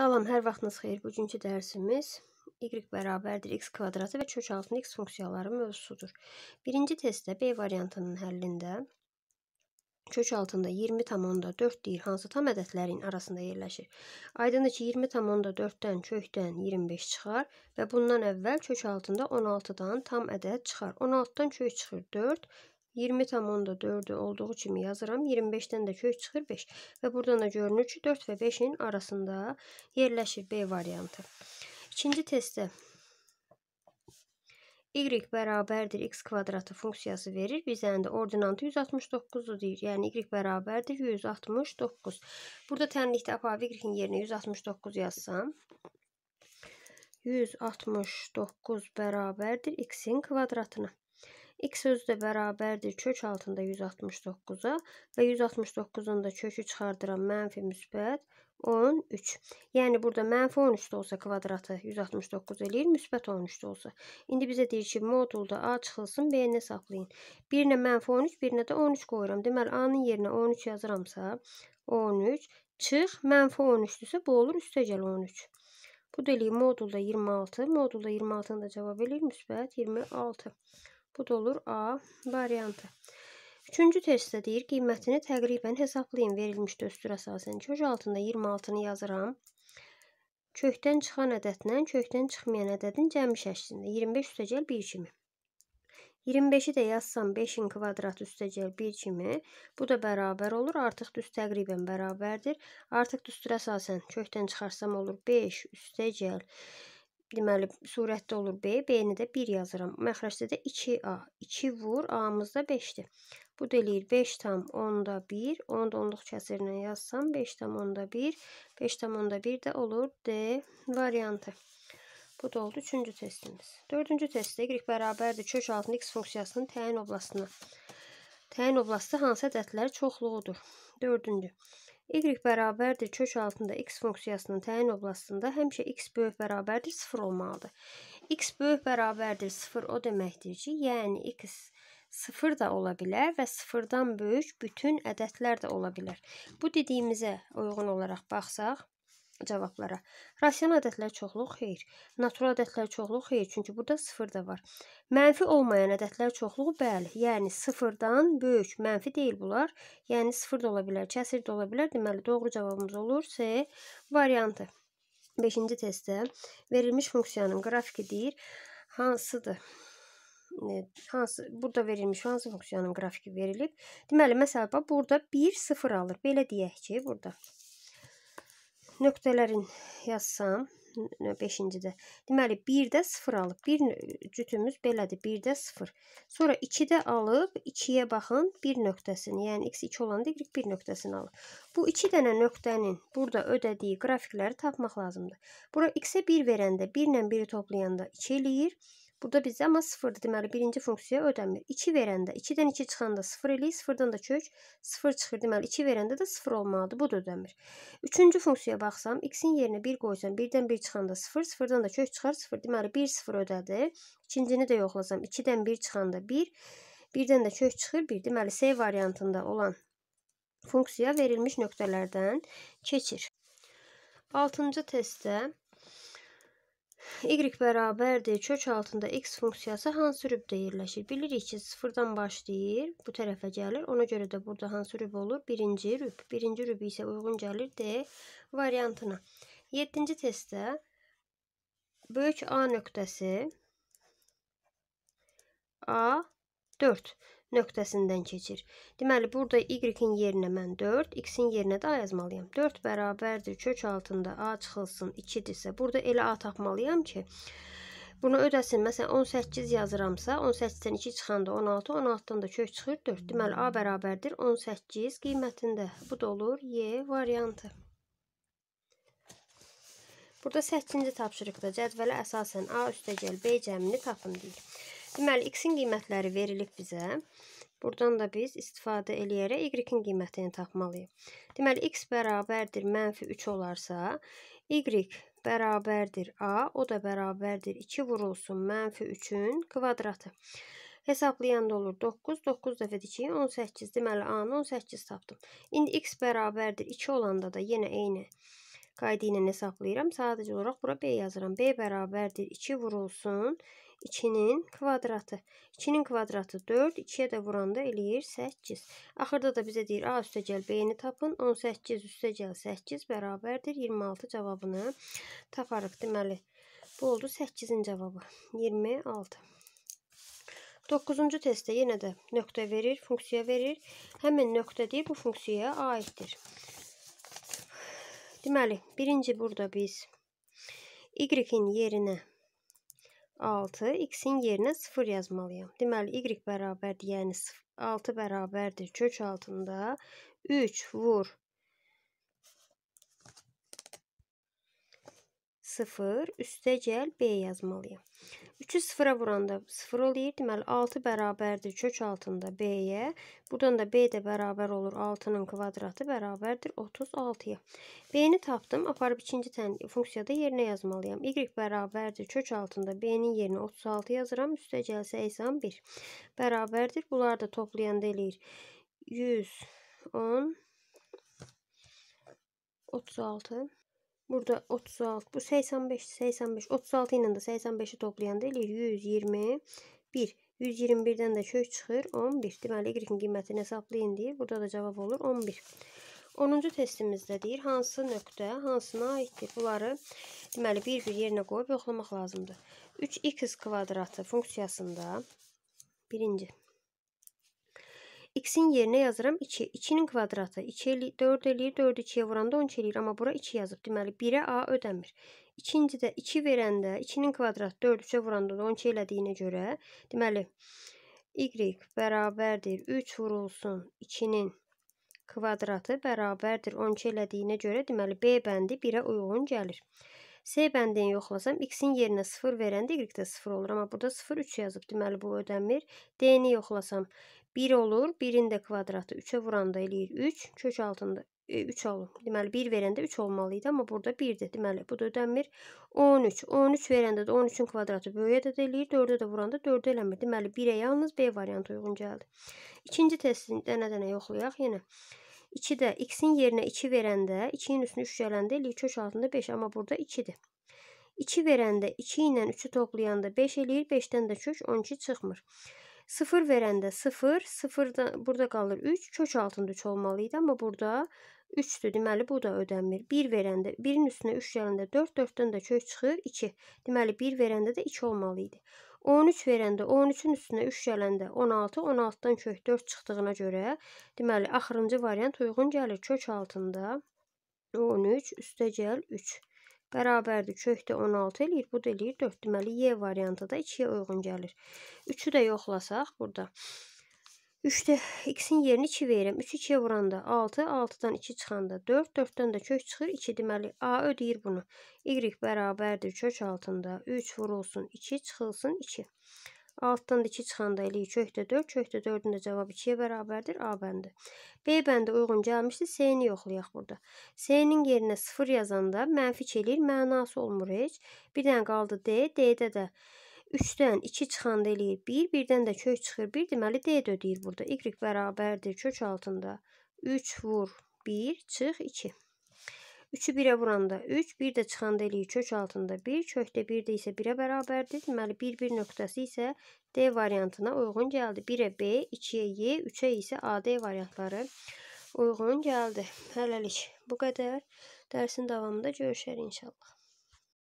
Salam, hər vaxtınız xeyir. Bugünkü dərsimiz y bərabərdir x kvadratı və kök altında x funksiyaları mövzusudur. Birinci testdə B variantının həllində kök altında 20,4 deyir, hansı tam ədədlərin arasında yerləşir. Aydındır ki, 20,4-dən kökdən 25 çıxar və bundan əvvəl kök altında 16-dan tam ədəd çıxar. 16-dan kök çıxır 4 20 tamında 4'ü olduğu kimi yazıram. 25'dən də kök çıxır 5. Və buradan da görünür ki, 4 və 5-in arasında yerləşir B variantı. İkinci testdə y bərabərdir x kvadratı funksiyası verir. Bizdən yəni də ordinantı 169-dur deyir. Yəni y bərabərdir 169. Burada tənlikdə apav y-in yerinə 169 yazsam, 169 bərabərdir x-in kvadratına. X özü də bərabərdir kök altında 169-a və 169-un da kökü çıxardıram mənfi müsbət 13. Yəni burada mənfi 13-də olsa kvadratı 169 eləyir, müsbət 13-də olsa. İndi bizə deyir ki, modulda A çıxılsın, B-ni hesablayın. Birinə mənfi 13, birinə də 13 qoyuram. Deməli, A-nın yerinə 13 yazıramsa, 13 çıx, mənfi 13-dürsə bu olur, üstə gəl 13. Bu da eləyir modulda 26, modulda 26-nın da cavab eləyir, müsbət 26. Bu da olur A variantı. Üçüncü testdə deyir qiymətini təqribən hesablayın verilmiş döstür əsasən. Köç altında 26-nı yazıram. Kökdən çıxan ədədlə kökdən çıxmayan ədədin cəmi şəklində 25 üstəcəl 1 kimi. 25-i də yazsam 5-in kvadratı üstəcəl 1 kimi. Bu da bərabər olur. Artıq düz təqribən bərabərdir. Artıq düstur əsasən kökdən çıxarsam olur 5 üstəcəl deməli surətdə olur B, B-ni də 1 yazıram. Məxrəcdə də 2A, 2 vur, A-mızda 5-dir. Bu da eləyir 5 tam 10-da 1, onu da onluq kəsirinə yazsam 5 tam 10-da 1, 5 tam 10-da 1 də olur D variantı. Bu da oldu üçüncü testimiz. Dördüncü testdə y bərabərdir kök altında x funksiyasının təyin oblasına. Təyin oblası hansı ədədləri çoxluğudur? Dördüncü. Y bərabərdir kök altında x funksiyasının təyin oblasında həmişə x böyük bərabərdir 0 olmalıdır. x böyük bərabərdir 0 o deməkdir ki, yəni x 0 da ola bilər və 0-dan böyük bütün ədədlər də ola bilər. Bu dediyimizə uyğun olaraq baxsaq, cavablara. Rasional ədədlər çoxluğu xeyr. Natural ədədlər çoxluğu xeyr, çünki burada 0 da var. Mənfi olmayan ədədlər çoxluğu bəli, yəni 0-dan böyük, mənfi deyil bunlar. Yəni 0 da ola bilər, kəsir də ola bilər. Deməli doğru cavabımız olur C variantı. 5-ci testdə verilmiş funksiyanın qrafiki deyir hansıdır? E, hansı burada verilmiş hansı funksiyanın qrafiki verilib. Deməli, məsəl bax burada 1 0 alır. Belə deyək ki, burada nöqtələrin yazsam, 5-cidə. Deməli, 1-də 0 alıb. Bir cütümüz belədir, 1-də 0. Sonra 2-də alıb, 2-yə baxın, 1 nöqtəsini, yəni x2 olanda y 1 nöqtəsini alır. Bu 2 dənə nöqtənin burada ödədiyi qrafikləri tapmaq lazımdır. Bura x-ə 1 verəndə, 1 ilə 1-i toplayanda 2 eləyir. Burada bizə amma 0-dır. Deməli, birinci funksiya ödəmir. 2 verəndə, 2-dən 2 çıxanda 0 eləyir, 0-dan da kök 0 çıxır. Deməli, 2 verəndə də 0 olmalıdır. Bu da ödəmir. Üçüncü funksiyaya baxsam, x-in yerinə 1 qoysam, 1-dən 1 çıxanda 0, 0-dan da kök çıxar 0. Deməli, 1 0 ödədi. İkincini də yoxlasam, 2-dən 1 çıxanda 1, 1-dən də kök çıxır 1. Deməli, C variantında olan funksiya verilmiş nöqtələrdən keçir. 6-cı testdə y bərabərdir. Kök altında x funksiyası hansı rübdə yerləşir? Bilirik ki, sıfırdan başlayır, bu tərəfə gəlir. Ona görə də burada hansı rüb olur? Birinci rüb. Birinci rüb isə uyğun gəlir D variantına. Yedinci testdə böyük A nöqtəsi A 4 nöqtəsindən keçir. Deməli, burada y-in yerinə mən 4, x-in yerinə də a yazmalıyam. 4 bərabərdir, kök altında a çıxılsın 2-dirsə, burada elə a tapmalıyam ki, Bunu ödəsin. Məsələn 18 yazıramsa, 18-dən 2 çıxanda 16, 16-dan da kök çıxır 4. Deməli A bərabərdir 18 qiymətində. Bu da olur Y variantı. Burada 8-ci tapşırıqda cədvələ əsasən A üstəgəl B cəmini tapın deyir. Deməli, x-in qiymətləri verilib bizə. Buradan da biz istifadə eləyərək y-in qiymətini tapmalıyıq. Deməli, x bərabərdir mənfi 3 olarsa, y bərabərdir a, o da bərabərdir 2 vurulsun mənfi 3-ün kvadratı. Hesablayanda olur 9, 9 dəfə 2, 18, deməli a-nı 18 tapdım. İndi x bərabərdir 2 olanda da yenə eyni qayda ilə hesablayıram. Sadəcə olaraq bura b yazıram. b bərabərdir 2 vurulsun 2-nin kvadratı. 2-nin kvadratı 4, 2-yə də vuranda eləyir 8. Axırda da bizə deyir A üstəgəl B-ni tapın. 18 üstəgəl 8 bərabərdir 26 cavabını taparıq. Deməli, bu oldu 8-in cavabı. 26. 9-cu testdə yenə də nöqtə verir, funksiya verir. Həmin nöqtə deyir, bu funksiyaya aiddir. Deməli, birinci burada biz y-in yerinə 6. X'in yerine 0 yazmalıyım. Deməli, Y bərabərdir, yani 6 bərabərdir kök altında. 3 vur 0. Üstə gəl B yazmalıyım. 3'ü sıfıra vuranda sıfır oluyor. Deməli 6 bərabərdir kök altında B-yə. Buradan da B də bərabər olur 6-nın kvadratı bərabərdir 36-ya. B-ni tapdım. Aparıb ikinci tən funksiyada yerinə yazmalıyam. Y bərabərdir kök altında b'nin nin yerinə 36 yazıram. Üstə gəlsə hesam 1. Bərabərdir. Bunlar da toplayan eləyir. 110 36 Burada 36. Bu 85, 85. 36 ilə də 85-i toplayanda eləyir 121. 121-dən də kök çıxır 11. Deməli y-in qiymətini hesablayın deyir. Burada da cavab olur 11. 10-cu testimizdə deyir hansı nöqtə hansına aiddir? Bunları deməli bir-bir yerinə qoyub yoxlamaq lazımdır. 3x kvadratı funksiyasında birinci X-in yerinə yazıram 2. 2-nin kvadratı 2 eləyir, 4 eləyir, 4 2-yə vuranda 13 eləyir, amma bura 2 yazıb. Deməli 1-ə A ödəmir. İkincidə 2 verəndə 2-nin kvadratı 4 3-ə vuranda 12 elədiyinə görə, deməli y bərabərdir 3 vurulsun 2-nin kvadratı bərabərdir 12 elədiyinə görə, deməli B bəndi 1-ə uyğun gəlir. C bəndini yoxlasam, x-in yerinə 0 verəndə y-də 0 olur, amma burada 0 3 yazıb, deməli bu ödənmir. D-ni yoxlasam 1 olur, 1-in də kvadratı 3-ə vuranda eləyir 3, kök altında 3 e, olur. Deməli 1 verəndə 3 olmalı idi, amma burada 1-dir. Deməli bu da ödənmir. 13. 13 verəndə də 13-ün kvadratı böyüyə də eləyir, 4-ə də vuranda 4 eləmir. Deməli 1-ə yalnız B variantı uyğun gəldi. İkinci testdə dənə-dənə yoxlayaq yenə. Yəni, 2-də x-in yerinə 2 verəndə 2-nin üstünə 3 gələndə eləyir kök altında 5, amma burada 2-dir. 2 verəndə 2 ilə 3-ü toplayanda 5 eləyir, 5-dən də kök 12 çıxmır. 0 verəndə 0, 0 da burada qalır 3, kök altında 3 olmalı idi, amma burada 3-dür. Deməli bu da ödənmir. 1 verəndə 1-in üstünə 3 gələndə 4, 4-dən də kök çıxır 2. Deməli 1 verəndə də 2 olmalı idi. 13 verəndə 13-ün üstünə 3 gələndə 16, 16-dan kök 4 çıxdığına görə, deməli axırıncı variant uyğun gəlir. Kök altında 13 üstə gəl 3 bərabərdir. Kökdə 16 eləyir, bu da eləyir 4. Deməli Y variantı da 2-yə uyğun gəlir. 3-ü də yoxlasaq burada 3-də x-in yerini 2 verirəm. 3 2-yə vuranda 6, 6-dan 2 çıxanda 4, 4-dən də kök çıxır 2. Deməli A ödəyir bunu. Y bərabərdir kök altında 3 vurulsun 2 çıxılsın 2. 6-dan da 2 çıxanda eləyik kökdə 4, kökdə 4-ün də cavab 2-yə bərabərdir A bəndi. B bəndi uyğun gəlmişdi, C-ni yoxlayaq burada. C-nin yerinə 0 yazanda mənfi eləyir, mənası olmur heç. Bir dənə qaldı D, D-də də, də 3-dən 2 çıxanda eləyir 1, 1-dən də kök çıxır 1, deməli D də ödəyir burada. Y bərabərdir kök altında 3 vur 1, çıx 2. 3-ü 1-ə vuranda 3, 1 də çıxanda eləyir kök altında 1, kökdə 1 də isə 1-ə bərabərdir. Deməli 1-1 nöqtəsi isə D variantına uyğun gəldi. 1-ə B, 2-yə Y, 3-ə isə AD variantları uyğun gəldi. Hələlik bu qədər. Dərsin davamında görüşər inşallah.